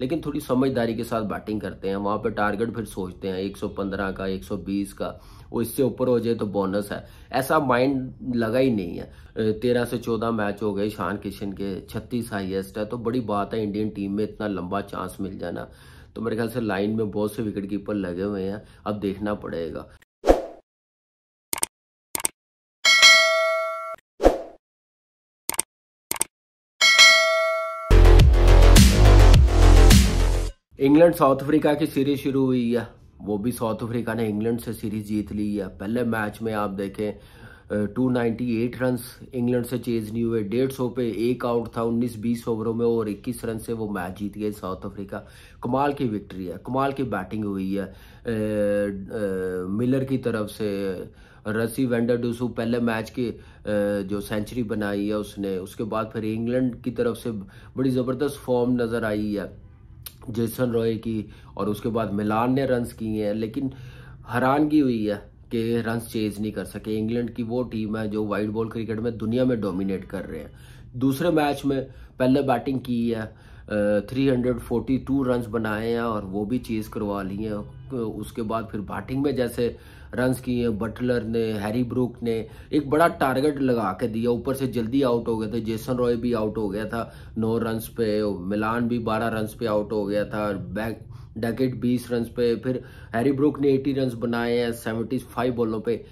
लेकिन थोड़ी समझदारी के साथ बैटिंग करते हैं वहाँ पर टारगेट फिर सोचते हैं 115 का 120 का वो इससे ऊपर हो जाए तो बोनस है ऐसा माइंड लगा ही नहीं है तेरह से चौदह मैच हो गए शान किशन के छत्तीस हाइएस्ट है तो बड़ी बात है इंडियन टीम में इतना लंबा चांस मिल जाना तो मेरे ख्याल से लाइन में बहुत से विकेट कीपर लगे हुए हैं अब देखना पड़ेगा इंग्लैंड साउथ अफ्रीका की सीरीज शुरू हुई है वो भी साउथ अफ्रीका ने इंग्लैंड से सीरीज जीत ली है पहले मैच में आप देखें 298 रन्स इंग्लैंड से चेज नहीं हुए डेढ़ सौ पे एक आउट था 19-20 ओवरों में और 21 रन से वो मैच जीत गए साउथ अफ्रीका कमाल की विक्ट्री है कमाल की बैटिंग हुई है ए, ए, मिलर की तरफ से रसी वेंडर डूसू पहले मैच के जो सेंचुरी बनाई है उसने उसके बाद फिर इंग्लैंड की तरफ से बड़ी ज़बरदस्त फॉर्म नज़र आई है जेसन रॉय की और उसके बाद मिलान ने रन्स किए हैं लेकिन हैरानगी हुई है कि रन्स चेज नहीं कर सके इंग्लैंड की वो टीम है जो वाइट बॉल क्रिकेट में दुनिया में डोमिनेट कर रहे हैं दूसरे मैच में पहले बैटिंग की है three hundred forty two run बनाए हैं और वो भी चेज़ करवा ली हैं उसके बाद फिर बैटिंग में जैसे रन्स किए बटलर ने हैरी ब्रूक ने एक बड़ा टारगेट लगा के दिया ऊपर से जल्दी आउट हो गए थे जेसन रॉय भी आउट हो गया था नौ रन्स पे मिलान भी बारह रन्स पे आउट हो गया था बैक डकेट बीस रन पे फिर हैरी ब्रुक ने एटी रन बनाए हैं सेवेंटी फाइव बॉलों पर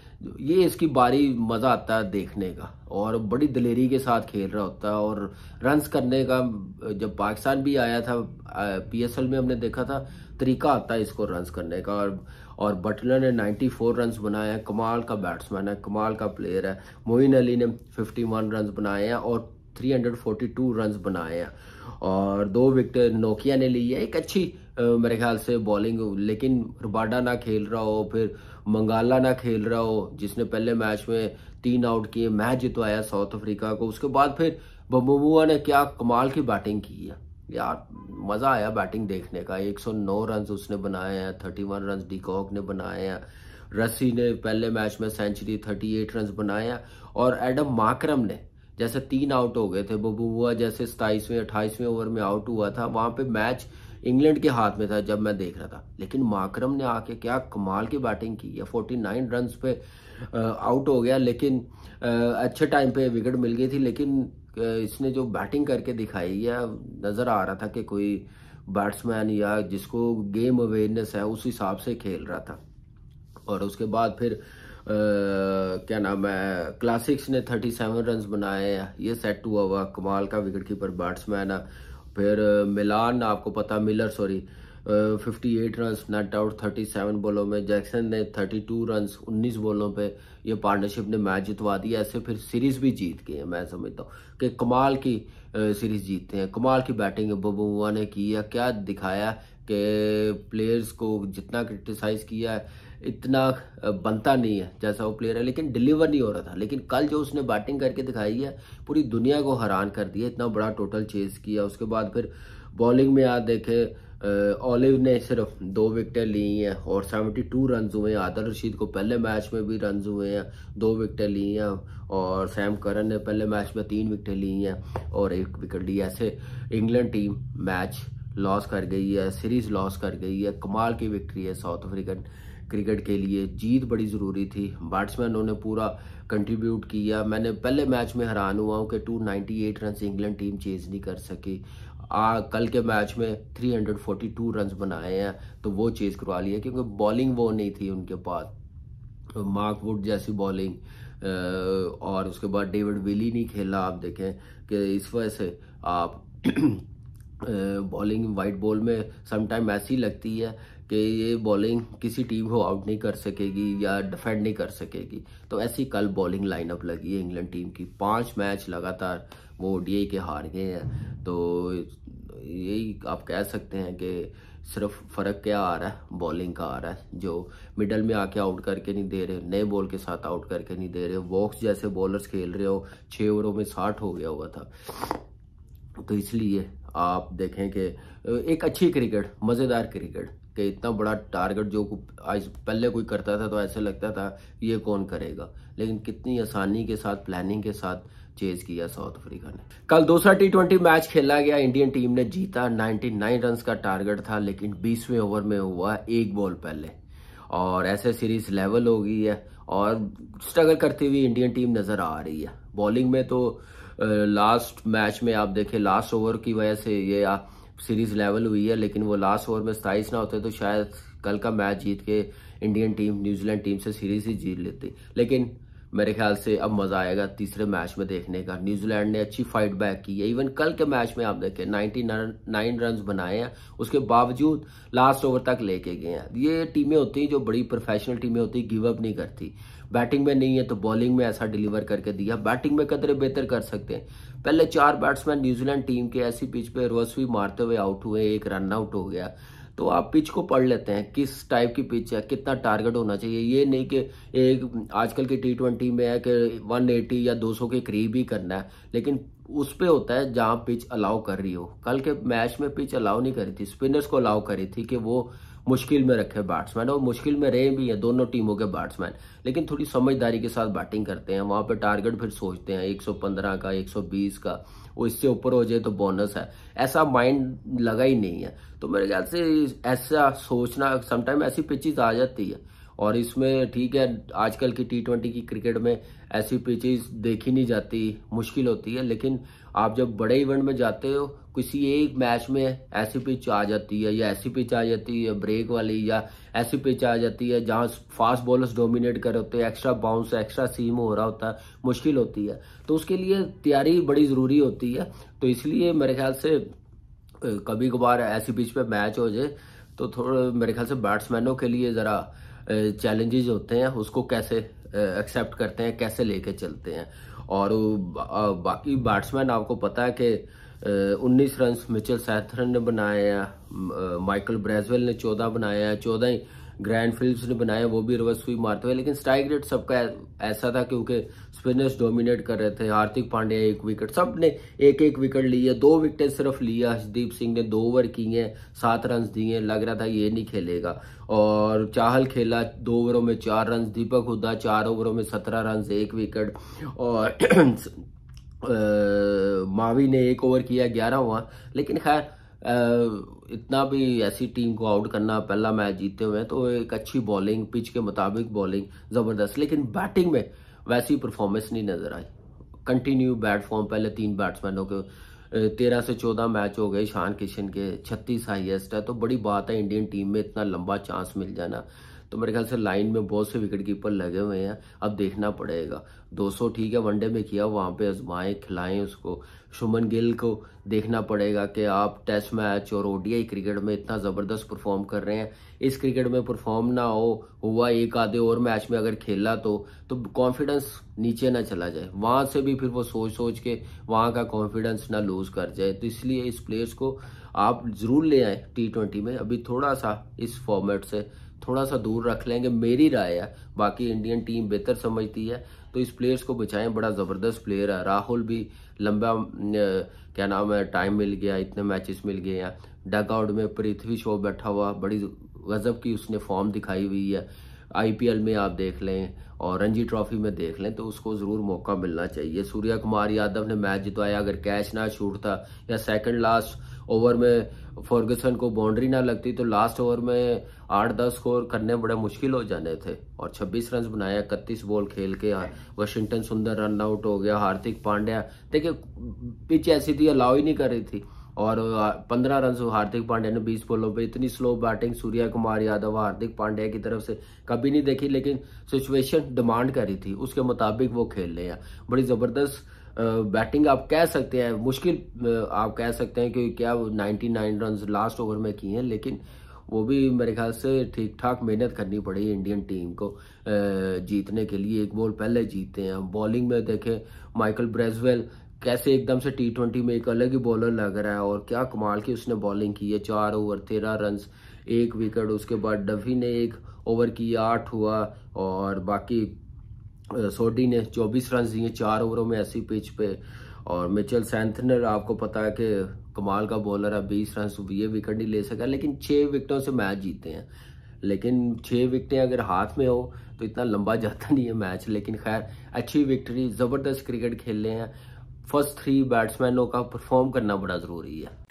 ये इसकी बारी मज़ा आता है देखने का और बड़ी दलेरी के साथ खेल रहा होता है और रन्स करने का जब पाकिस्तान भी आया था पीएसएल में हमने देखा था तरीका आता है इसको रन्स करने का और और बटलर ने 94 फोर रन बनाए हैं कमाल का बैट्समैन है कमाल का प्लेयर है मोइन अली ने वन रन बनाए हैं और टू रन बनाए हैं और दो विकेट नोकिया ने ली है एक अच्छी मेरे ख्याल से बॉलिंग लेकिन रुबाडा ना खेल रहा हो फिर मंगाला ना खेल रहा हो जिसने पहले मैच में तीन आउट किए मैच जितवाया साउथ अफ्रीका को उसके बाद फिर बबुआ ने क्या कमाल की बैटिंग की है यार मज़ा आया बैटिंग देखने का 109 रन उसने बनाए हैं 31 रन डीकॉक ने बनाए हैं रस्सी ने पहले मैच में सेंचुरी 38 रन बनाए हैं और एडम माक्रम ने जैसे तीन आउट हो गए थे बबुआ जैसे सताईसवें अट्ठाईसवें ओवर में आउट हुआ था वहाँ पे मैच इंग्लैंड के हाथ में था जब मैं देख रहा था लेकिन माकरम ने आके क्या कमाल की बैटिंग की या 49 रन पे आउट हो गया लेकिन अच्छे टाइम पे विकेट मिल गई थी लेकिन इसने जो बैटिंग करके दिखाई या नज़र आ रहा था कि कोई बैट्समैन या जिसको गेम अवेयरनेस है उस हिसाब से खेल रहा था और उसके बाद फिर आ, क्या नाम है क्लासिक्स ने 37 रन बनाए ये सेट हुआ हुआ कमाल का विकेट कीपर बैट्समैन है फिर मिलान आपको पता Miller sorry 58 run not out 37 बॉलों में जैक्सन ने 32 रन उन्नीस बॉलों पे ये पार्टनरशिप ने मैच जितवा दिया ऐसे फिर सीरीज भी जीत गए हैं मैं समझता हूँ कि कमाल की सीरीज जीतते हैं कमाल की बैटिंग बबुआ ने की है क्या दिखाया कि प्लेयर्स को जितना क्रिटिसाइज़ किया है इतना बनता नहीं है जैसा वो प्लेयर है लेकिन डिलीवर नहीं हो रहा था लेकिन कल जो उसने बैटिंग करके दिखाई है पूरी दुनिया को हैरान कर दिया इतना बड़ा टोटल चेज किया उसके बाद फिर बॉलिंग में आ देखे ऑलिव ने सिर्फ दो विकटें ली हैं और 72 रन हुए हैं आदर रशीद को पहले मैच में भी रन हुए हैं दो विकटें ली हैं और सैम करन ने पहले मैच में तीन विकटें ली हैं और एक विकेट ली ऐसे इंग्लैंड टीम मैच लॉस कर गई है सीरीज़ लॉस कर गई है कमाल की विक्ट्री है साउथ अफ्रीकन क्रिकेट के लिए जीत बड़ी ज़रूरी थी बैट्समैनों ने पूरा कंट्रीब्यूट किया मैंने पहले मैच में हैरान हुआ हूँ कि 298 रन्स इंग्लैंड टीम चेज़ नहीं कर सकी आ, कल के मैच में 342 रन्स बनाए हैं तो वो चेज़ करवा लिया क्योंकि बॉलिंग वो नहीं थी उनके पास मार्क वुड जैसी बॉलिंग और उसके बाद डेविड विली नहीं खेला आप देखें कि इस वजह से आप बॉलिंग वाइट बॉल में समटाइम ऐसी लगती है कि ये बॉलिंग किसी टीम को आउट नहीं कर सकेगी या डिफेंड नहीं कर सकेगी तो ऐसी कल बॉलिंग लाइनअप लगी है इंग्लैंड टीम की पांच मैच लगातार वो डी के हार गए हैं तो यही आप कह सकते हैं कि सिर्फ फ़र्क क्या आ रहा है बॉलिंग का आ रहा है जो मिडल में आके आउट करके नहीं दे रहे नए बॉल के साथ आउट करके नहीं दे रहे वॉक्स जैसे बॉलर्स खेल रहे हो छः ओवरों में साठ हो गया हुआ था तो इसलिए आप देखें कि एक अच्छी क्रिकेट मज़ेदार क्रिकेट कि इतना बड़ा टारगेट जो आज पहले कोई करता था तो ऐसे लगता था ये कौन करेगा लेकिन कितनी आसानी के साथ प्लानिंग के साथ चेज किया साउथ अफ्रीका ने कल दूसरा टी ट्वेंटी मैच खेला गया इंडियन टीम ने जीता 99 रन का टारगेट था लेकिन 20वें ओवर में हुआ एक बॉल पहले और ऐसे सीरीज लेवल हो गई है और स्ट्रगल करती हुई इंडियन टीम नज़र आ रही है बॉलिंग में तो लास्ट मैच में आप देखें लास्ट ओवर की वजह से ये सीरीज लेवल हुई है लेकिन वो लास्ट ओवर में स्थाईस ना होते तो शायद कल का मैच जीत के इंडियन टीम न्यूजीलैंड टीम से सीरीज ही जीत लेती लेकिन मेरे ख्याल से अब मज़ा आएगा तीसरे मैच में देखने का न्यूजीलैंड ने अच्छी फाइट बैक की है इवन कल के मैच में आप देखें नाइनटी नाइन रन बनाए हैं उसके बावजूद लास्ट ओवर तक लेके गए हैं ये टीमें होती हैं जो बड़ी प्रोफेशनल टीमें होती गिव अप नहीं करती बैटिंग में नहीं है तो बॉलिंग में ऐसा डिलीवर करके दिया बैटिंग में कदरे बेहतर कर सकते हैं पहले चार बैट्समैन न्यूजीलैंड टीम के ऐसी पिच पे रोसवी मारते हुए आउट हुए एक रन आउट हो गया तो आप पिच को पढ़ लेते हैं किस टाइप की पिच है कितना टारगेट होना चाहिए ये नहीं कि एक आजकल के टी ट्वेंटी में है कि 180 या 200 के करीब ही करना है लेकिन उस पे होता है जहाँ पिच अलाउ कर रही हो कल के मैच में पिच अलाउ नहीं करी थी स्पिनर्स को अलाउ करी थी कि वो मुश्किल में रखे बैट्समैन और मुश्किल में रहे भी हैं दोनों टीमों के बैट्समैन लेकिन थोड़ी समझदारी के साथ बैटिंग करते हैं वहाँ पे टारगेट फिर सोचते हैं 115 का 120 का वो इससे ऊपर हो जाए तो बोनस है ऐसा माइंड लगा ही नहीं है तो मेरे ख्याल से ऐसा सोचना समटाइम ऐसी पिचिज आ जाती है और इसमें ठीक है आजकल की टी ट्वेंटी की क्रिकेट में ऐसी पिचेस देखी नहीं जाती मुश्किल होती है लेकिन आप जब बड़े इवेंट में जाते हो किसी एक मैच में ऐसी पिच आ जाती है या ऐसी पिच आ जाती है ब्रेक वाली या ऐसी पिच आ जाती है जहाँ फास्ट बॉलर्स डोमिनेट कर होते हैं एक्स्ट्रा बाउंस एक्स्ट्रा सीम हो रहा होता है मुश्किल होती है तो उसके लिए तैयारी बड़ी ज़रूरी होती है तो इसलिए मेरे ख्याल से कभी कभार ऐसी पिच पर मैच हो जाए तो थोड़ा मेरे ख्याल से बैट्समैनों के लिए ज़रा चैलेंजेज होते हैं उसको कैसे एक्सेप्ट करते हैं कैसे लेके चलते हैं और बाकी बैट्समैन आपको पता है कि उन्नीस रन मिचल सैथरन ने बनाए हैं माइकल ब्रेजवेल ने चौदह बनाए हैं चौदह ही ग्रैंड फिल्म्स ने बनाया वो भी रिवर्स स्वीप मारते हुए लेकिन स्ट्राइक रेट सबका ऐसा था क्योंकि स्पिनर्स डोमिनेट कर रहे थे हार्दिक पांड्या एक विकेट सब ने एक एक विकेट लिया दो विकेट सिर्फ लिया हसदीप सिंह ने दो ओवर किए हैं सात रन दिए लग रहा था ये नहीं खेलेगा और चाहल खेला दो ओवरों में चार रन दीपक हुआ चार ओवरों में सत्रह रन एक विकेट और मावी ने एक ओवर किया ग्यारह हुआ लेकिन खैर इतना भी ऐसी टीम को आउट करना पहला मैच जीते हुए हैं तो एक अच्छी बॉलिंग पिच के मुताबिक बॉलिंग ज़बरदस्त लेकिन बैटिंग में वैसी परफॉर्मेंस नहीं नज़र आई कंटिन्यू बैट फॉर्म पहले तीन बैट्समैनों के तेरह से चौदह मैच हो गए शान किशन के छत्तीस हाईएस्ट है तो बड़ी बात है इंडियन टीम में इतना लंबा चांस मिल जाना तो मेरे ख्याल से लाइन में बहुत से विकेट कीपर लगे हुए हैं अब देखना पड़ेगा 200 ठीक है वनडे में किया वहाँ पे आजमाएं खिलाएं उसको शुमन गिल को देखना पड़ेगा कि आप टेस्ट मैच और ओडीआई क्रिकेट में इतना ज़बरदस्त परफॉर्म कर रहे हैं इस क्रिकेट में परफॉर्म ना हो हुआ एक आधे और मैच में अगर खेला तो तो कॉन्फिडेंस नीचे ना चला जाए वहाँ से भी फिर वो सोच सोच के वहाँ का कॉन्फिडेंस ना लूज़ कर जाए तो इसलिए इस प्लेयर्स को आप ज़रूर ले आए टी ट्वेंटी में अभी थोड़ा सा इस फॉर्मेट से थोड़ा सा दूर रख लेंगे मेरी राय है बाकी इंडियन टीम बेहतर समझती है तो इस प्लेयर्स को बचाएं बड़ा ज़बरदस्त प्लेयर है राहुल भी लंबा क्या नाम है टाइम मिल गया इतने मैचेस मिल गए हैं डग आउट में पृथ्वी शो बैठा हुआ बड़ी गज़ब की उसने फॉर्म दिखाई हुई है आईपीएल में आप देख लें और रणजी ट्रॉफी में देख लें तो उसको ज़रूर मौका मिलना चाहिए सूर्या कुमार यादव ने मैच जितवाया अगर कैच ना छूटता या सेकेंड लास्ट ओवर में फर्गसन को बाउंड्री ना लगती तो लास्ट ओवर में आठ दस स्कोर करने बड़े मुश्किल हो जाने थे और 26 रन बनाए इकतीस बॉल खेल के हाँ, वाशिंगटन सुंदर रन आउट हो गया हार्दिक पांड्या देखिए पिच ऐसी थी अलाउ ही नहीं कर रही थी और पंद्रह रन हार्दिक पांड्या ने बीस बॉलों पे इतनी slow batting Suryakumar Yadav Hardik Pandya की तरफ से कभी नहीं देखी लेकिन सिचुएशन डिमांड करी थी उसके मुताबिक वो खेल रहे हैं बड़ी ज़बरदस्त बैटिंग आप कह सकते हैं मुश्किल आप कह सकते हैं कि क्या ninety nine run last over में किए हैं लेकिन वो भी मेरे ख्याल से ठीक ठाक मेहनत करनी पड़ी इंडियन टीम को जीतने के लिए एक बॉल पहले जीते हैं बॉलिंग में देखें माइकल ब्रेजवेल कैसे एकदम से टी ट्वेंटी में एक अलग ही बॉलर लग रहा है और क्या कमाल की उसने बॉलिंग की है चार ओवर तेरह रन एक विकेट उसके बाद डफी ने एक ओवर किया आठ हुआ और बाकी सोडी ने 24 रन दिए चार ओवरों में ऐसी पिच पे और मिचल सैंथनर आपको पता है कि कमाल का बॉलर है बीस रन ये विकेट नहीं ले सका लेकिन छः विकेटों से मैच जीते हैं लेकिन छः विकटें अगर हाथ में हो तो इतना लंबा जाता नहीं है मैच लेकिन खैर अच्छी विक्ट्री ज़बरदस्त क्रिकेट खेल रहे हैं फर्स्ट थ्री बैट्समैनों का परफॉर्म करना बड़ा ज़रूरी है